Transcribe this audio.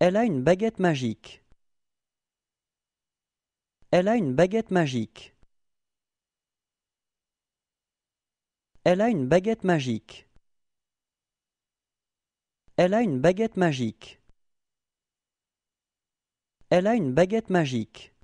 Elle a une baguette magique. Elle a une baguette magique. Elle a une baguette magique. Elle a une baguette magique. Elle a une baguette magique.